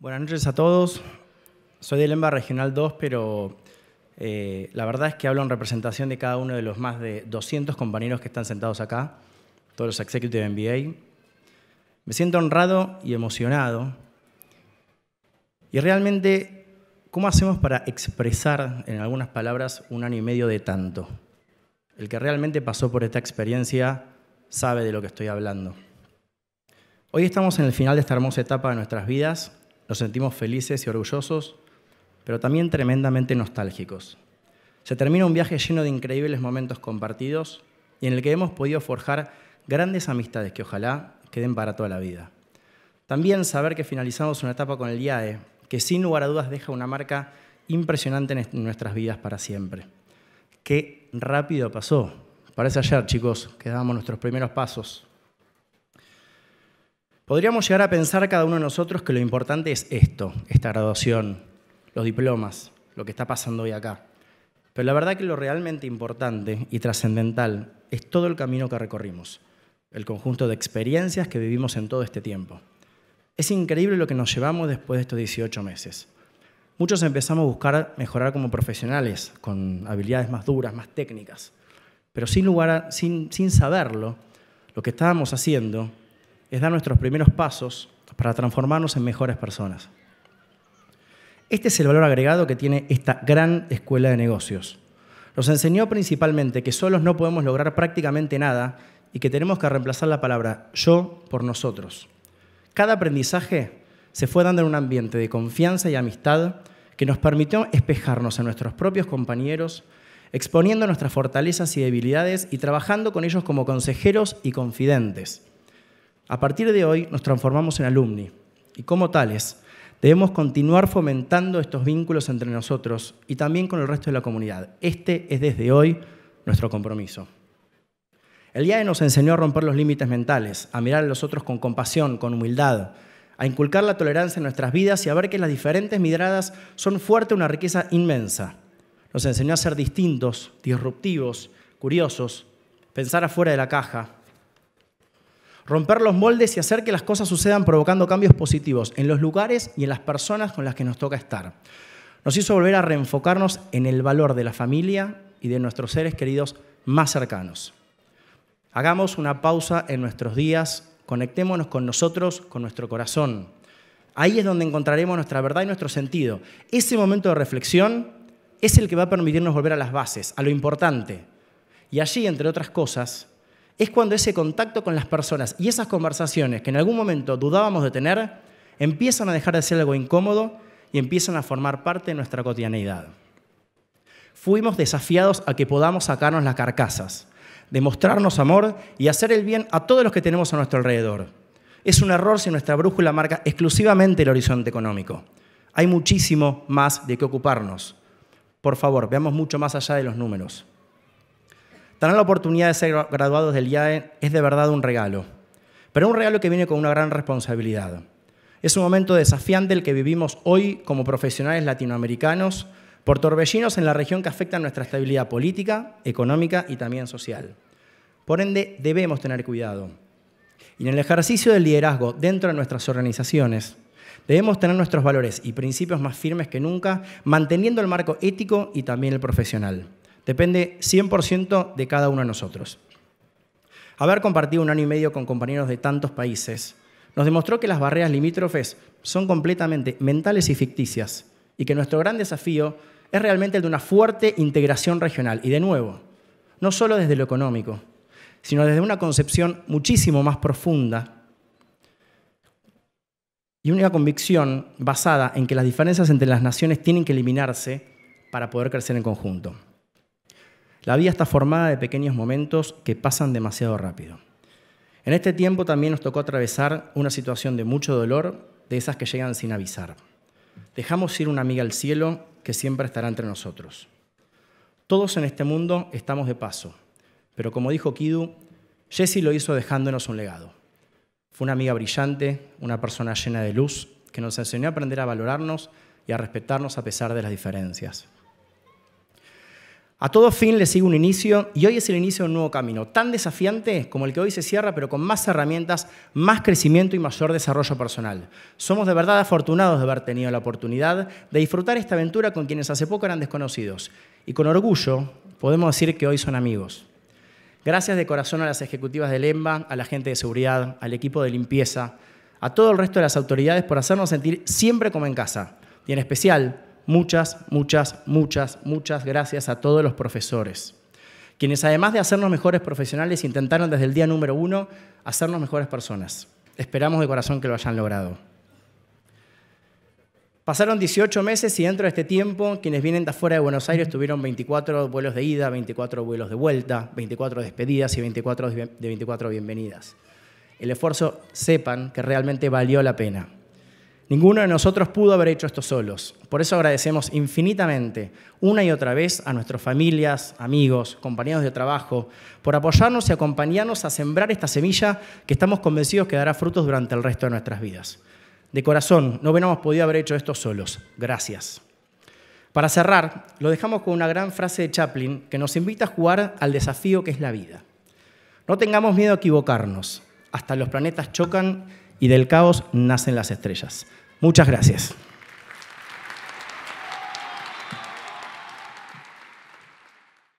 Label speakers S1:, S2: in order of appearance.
S1: Buenas noches a todos. Soy del EMBA Regional 2, pero eh, la verdad es que hablo en representación de cada uno de los más de 200 compañeros que están sentados acá, todos los Executive MBA. Me siento honrado y emocionado. Y realmente, ¿cómo hacemos para expresar en algunas palabras un año y medio de tanto? El que realmente pasó por esta experiencia sabe de lo que estoy hablando. Hoy estamos en el final de esta hermosa etapa de nuestras vidas nos sentimos felices y orgullosos, pero también tremendamente nostálgicos. Se termina un viaje lleno de increíbles momentos compartidos y en el que hemos podido forjar grandes amistades que ojalá queden para toda la vida. También saber que finalizamos una etapa con el IAE, que sin lugar a dudas deja una marca impresionante en nuestras vidas para siempre. Qué rápido pasó. Parece ayer, chicos, que dábamos nuestros primeros pasos. Podríamos llegar a pensar cada uno de nosotros que lo importante es esto, esta graduación, los diplomas, lo que está pasando hoy acá. Pero la verdad que lo realmente importante y trascendental es todo el camino que recorrimos, el conjunto de experiencias que vivimos en todo este tiempo. Es increíble lo que nos llevamos después de estos 18 meses. Muchos empezamos a buscar mejorar como profesionales, con habilidades más duras, más técnicas. Pero sin, lugar sin, sin saberlo, lo que estábamos haciendo es dar nuestros primeros pasos para transformarnos en mejores personas. Este es el valor agregado que tiene esta gran escuela de negocios. Nos enseñó principalmente que solos no podemos lograr prácticamente nada y que tenemos que reemplazar la palabra yo por nosotros. Cada aprendizaje se fue dando en un ambiente de confianza y amistad que nos permitió espejarnos a nuestros propios compañeros, exponiendo nuestras fortalezas y debilidades y trabajando con ellos como consejeros y confidentes. A partir de hoy nos transformamos en alumni y como tales debemos continuar fomentando estos vínculos entre nosotros y también con el resto de la comunidad. Este es desde hoy nuestro compromiso. El IAE nos enseñó a romper los límites mentales, a mirar a los otros con compasión, con humildad, a inculcar la tolerancia en nuestras vidas y a ver que las diferentes miradas son fuerte una riqueza inmensa. Nos enseñó a ser distintos, disruptivos, curiosos, pensar afuera de la caja, Romper los moldes y hacer que las cosas sucedan provocando cambios positivos en los lugares y en las personas con las que nos toca estar. Nos hizo volver a reenfocarnos en el valor de la familia y de nuestros seres queridos más cercanos. Hagamos una pausa en nuestros días, conectémonos con nosotros, con nuestro corazón. Ahí es donde encontraremos nuestra verdad y nuestro sentido. Ese momento de reflexión es el que va a permitirnos volver a las bases, a lo importante. Y allí, entre otras cosas, es cuando ese contacto con las personas y esas conversaciones que en algún momento dudábamos de tener, empiezan a dejar de ser algo incómodo y empiezan a formar parte de nuestra cotidianeidad. Fuimos desafiados a que podamos sacarnos las carcasas, demostrarnos amor y hacer el bien a todos los que tenemos a nuestro alrededor. Es un error si nuestra brújula marca exclusivamente el horizonte económico. Hay muchísimo más de qué ocuparnos. Por favor, veamos mucho más allá de los números. Tener la oportunidad de ser graduados del IAE es de verdad un regalo, pero un regalo que viene con una gran responsabilidad. Es un momento desafiante el que vivimos hoy como profesionales latinoamericanos por torbellinos en la región que afectan nuestra estabilidad política, económica y también social. Por ende, debemos tener cuidado. Y en el ejercicio del liderazgo dentro de nuestras organizaciones, debemos tener nuestros valores y principios más firmes que nunca, manteniendo el marco ético y también el profesional. Depende 100% de cada uno de nosotros. Haber compartido un año y medio con compañeros de tantos países nos demostró que las barreras limítrofes son completamente mentales y ficticias y que nuestro gran desafío es realmente el de una fuerte integración regional. Y de nuevo, no solo desde lo económico, sino desde una concepción muchísimo más profunda y una convicción basada en que las diferencias entre las naciones tienen que eliminarse para poder crecer en conjunto. La vida está formada de pequeños momentos que pasan demasiado rápido. En este tiempo también nos tocó atravesar una situación de mucho dolor, de esas que llegan sin avisar. Dejamos ir una amiga al cielo que siempre estará entre nosotros. Todos en este mundo estamos de paso, pero como dijo Kidu, Jesse lo hizo dejándonos un legado. Fue una amiga brillante, una persona llena de luz, que nos enseñó a aprender a valorarnos y a respetarnos a pesar de las diferencias. A todo fin le sigue un inicio y hoy es el inicio de un nuevo camino, tan desafiante como el que hoy se cierra, pero con más herramientas, más crecimiento y mayor desarrollo personal. Somos de verdad afortunados de haber tenido la oportunidad de disfrutar esta aventura con quienes hace poco eran desconocidos y con orgullo podemos decir que hoy son amigos. Gracias de corazón a las ejecutivas del EMBA, a la gente de seguridad, al equipo de limpieza, a todo el resto de las autoridades por hacernos sentir siempre como en casa y en especial muchas, muchas, muchas, muchas gracias a todos los profesores, quienes además de hacernos mejores profesionales intentaron desde el día número uno hacernos mejores personas. Esperamos de corazón que lo hayan logrado. Pasaron 18 meses y dentro de este tiempo, quienes vienen de afuera de Buenos Aires tuvieron 24 vuelos de ida, 24 vuelos de vuelta, 24 despedidas y 24 de 24 bienvenidas. El esfuerzo sepan que realmente valió la pena. Ninguno de nosotros pudo haber hecho esto solos. Por eso agradecemos infinitamente, una y otra vez, a nuestras familias, amigos, compañeros de trabajo, por apoyarnos y acompañarnos a sembrar esta semilla que estamos convencidos que dará frutos durante el resto de nuestras vidas. De corazón, no hubiéramos podido haber hecho esto solos. Gracias. Para cerrar, lo dejamos con una gran frase de Chaplin que nos invita a jugar al desafío que es la vida. No tengamos miedo a equivocarnos. Hasta los planetas chocan y del caos nacen las estrellas. Muchas gracias.